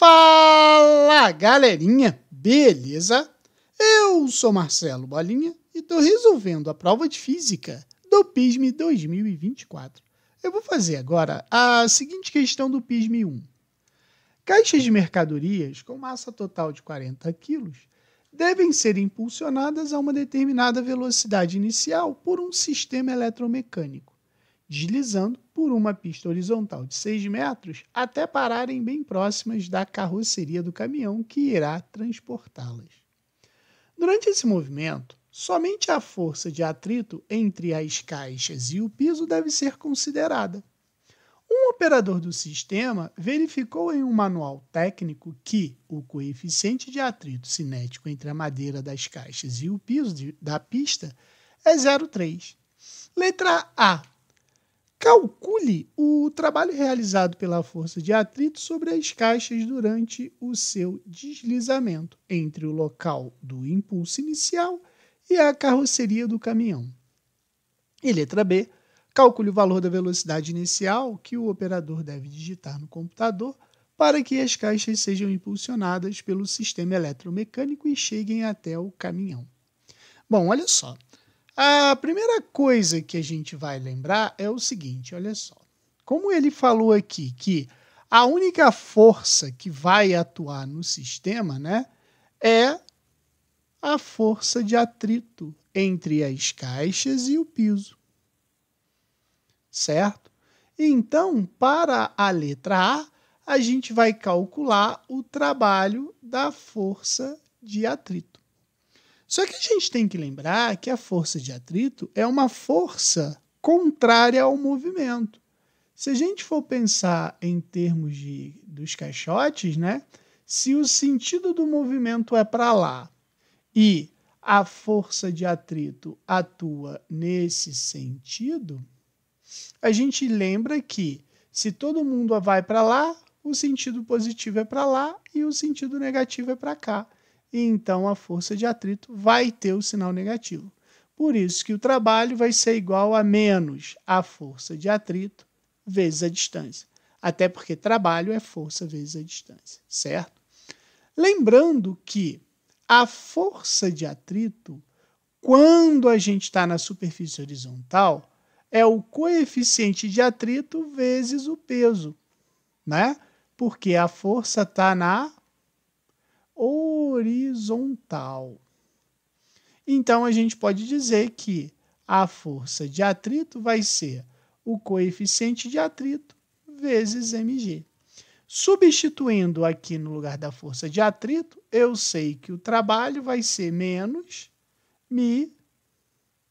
Fala galerinha, beleza? Eu sou Marcelo Bolinha e estou resolvendo a prova de física do PISM 2024. Eu vou fazer agora a seguinte questão do PISM 1. Caixas de mercadorias com massa total de 40 kg devem ser impulsionadas a uma determinada velocidade inicial por um sistema eletromecânico deslizando por uma pista horizontal de 6 metros até pararem bem próximas da carroceria do caminhão que irá transportá-las. Durante esse movimento, somente a força de atrito entre as caixas e o piso deve ser considerada. Um operador do sistema verificou em um manual técnico que o coeficiente de atrito cinético entre a madeira das caixas e o piso de, da pista é 0,3. Letra A Calcule o trabalho realizado pela força de atrito sobre as caixas durante o seu deslizamento entre o local do impulso inicial e a carroceria do caminhão. E letra B. Calcule o valor da velocidade inicial que o operador deve digitar no computador para que as caixas sejam impulsionadas pelo sistema eletromecânico e cheguem até o caminhão. Bom, olha só. A primeira coisa que a gente vai lembrar é o seguinte: olha só. Como ele falou aqui que a única força que vai atuar no sistema né, é a força de atrito entre as caixas e o piso. Certo? Então, para a letra A, a gente vai calcular o trabalho da força de atrito. Só que a gente tem que lembrar que a força de atrito é uma força contrária ao movimento. Se a gente for pensar em termos de, dos caixotes, né? Se o sentido do movimento é para lá e a força de atrito atua nesse sentido, a gente lembra que se todo mundo vai para lá, o sentido positivo é para lá e o sentido negativo é para cá e então a força de atrito vai ter o sinal negativo. Por isso que o trabalho vai ser igual a menos a força de atrito vezes a distância. Até porque trabalho é força vezes a distância, certo? Lembrando que a força de atrito, quando a gente está na superfície horizontal, é o coeficiente de atrito vezes o peso, né? Porque a força está na horizontal. Então a gente pode dizer que a força de atrito vai ser o coeficiente de atrito vezes mg. Substituindo aqui no lugar da força de atrito, eu sei que o trabalho vai ser menos mi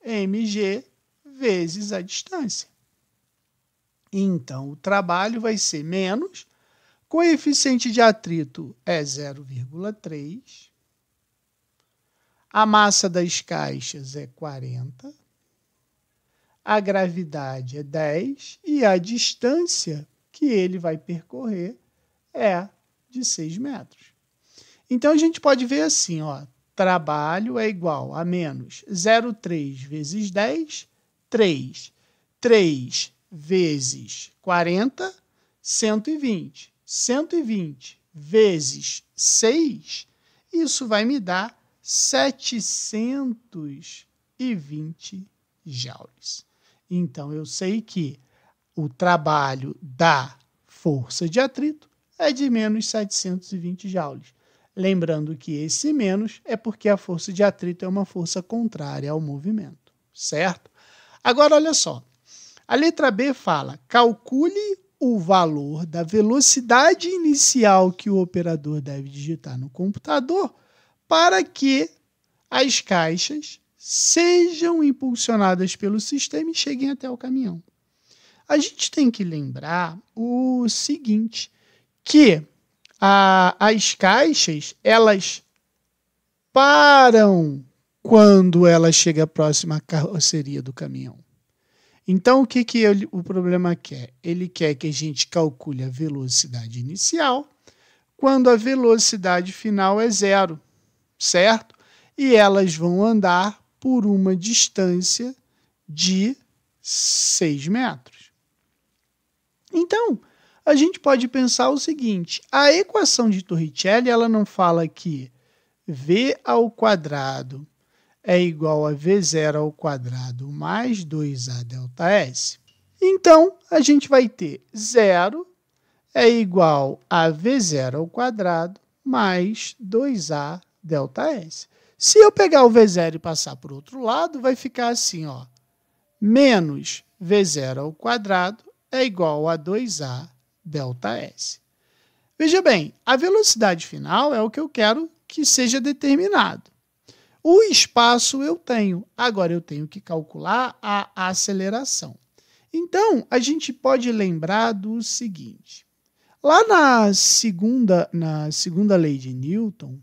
mg vezes a distância. Então, o trabalho vai ser menos coeficiente de atrito é 0,3, a massa das caixas é 40, a gravidade é 10 e a distância que ele vai percorrer é de 6 metros. Então a gente pode ver assim, ó, trabalho é igual a menos 0,3 vezes 10, 3. 3 vezes 40, 120. 120 vezes 6, isso vai me dar 720 joules. Então eu sei que o trabalho da força de atrito é de menos 720 joules. Lembrando que esse menos é porque a força de atrito é uma força contrária ao movimento, certo? Agora olha só. A letra B fala: calcule o valor da velocidade inicial que o operador deve digitar no computador para que as caixas sejam impulsionadas pelo sistema e cheguem até o caminhão. A gente tem que lembrar o seguinte, que a, as caixas, elas param quando ela chega próxima à carroceria do caminhão. Então, o que, que ele, o problema quer? Ele quer que a gente calcule a velocidade inicial quando a velocidade final é zero, certo? E elas vão andar por uma distância de 6 metros. Então, a gente pode pensar o seguinte: a equação de Torricelli ela não fala que v ao quadrado é igual a V0 ao quadrado mais 2A delta S. Então, a gente vai ter 0 é igual a V0 ao quadrado mais 2A delta S. Se eu pegar o V0 e passar para o outro lado, vai ficar assim, ó, menos V0 ao quadrado é igual a 2A delta S. Veja bem, a velocidade final é o que eu quero que seja determinado. O espaço eu tenho, agora eu tenho que calcular a aceleração. Então, a gente pode lembrar do seguinte: lá na segunda, na segunda lei de Newton,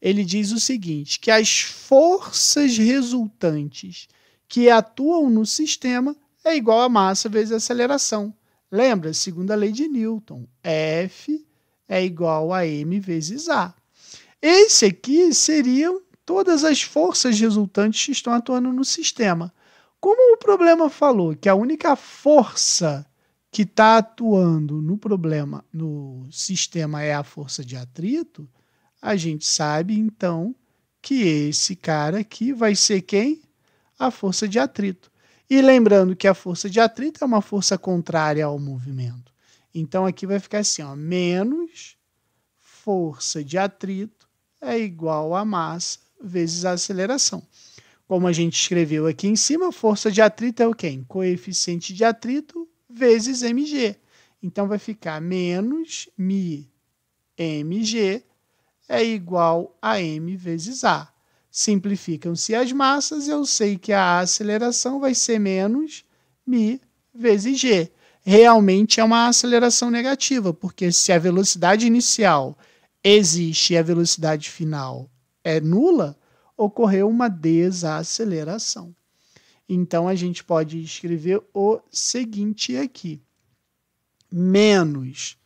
ele diz o seguinte: que as forças resultantes que atuam no sistema é igual a massa vezes a aceleração. Lembra? Segunda lei de Newton, F é igual a m vezes a. Esse aqui seriam todas as forças resultantes estão atuando no sistema. Como o problema falou que a única força que está atuando no problema, no sistema, é a força de atrito, a gente sabe então que esse cara aqui vai ser quem? A força de atrito. E lembrando que a força de atrito é uma força contrária ao movimento. Então aqui vai ficar assim, ó, menos força de atrito é igual a massa vezes a aceleração. Como a gente escreveu aqui em cima, força de atrito é o quê? Coeficiente de atrito vezes mg. Então vai ficar menos mi mg é igual a m vezes a. Simplificam-se as massas, eu sei que a aceleração vai ser menos mi vezes g. Realmente é uma aceleração negativa, porque se a velocidade inicial existe e a velocidade final é nula, ocorreu uma desaceleração. Então a gente pode escrever o seguinte aqui: menos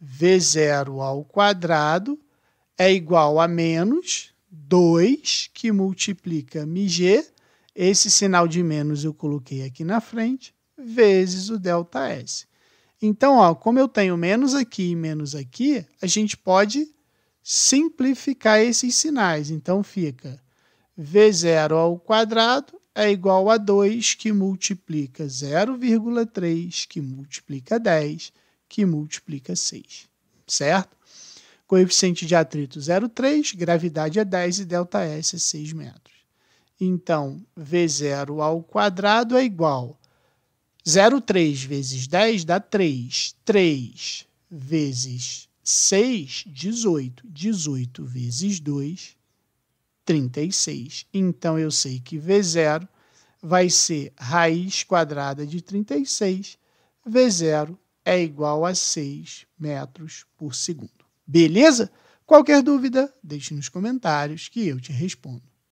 v0 ao quadrado é igual a menos 2 que multiplica mg, esse sinal de menos eu coloquei aqui na frente, vezes o delta S. Então, ó, como eu tenho menos aqui e menos aqui, a gente pode simplificar esses sinais. Então fica V0 ao quadrado é igual a 2 que multiplica 0,3 que multiplica 10 que multiplica 6, certo? Coeficiente de atrito 0,3, gravidade é 10 e delta S é 6 metros. Então, V0 ao quadrado é igual 0,3 vezes 10 dá 3. 3 vezes 6, 18. 18 vezes 2, 36. Então, eu sei que V0 vai ser raiz quadrada de 36. V0 é igual a 6 metros por segundo. Beleza? Qualquer dúvida, deixe nos comentários que eu te respondo.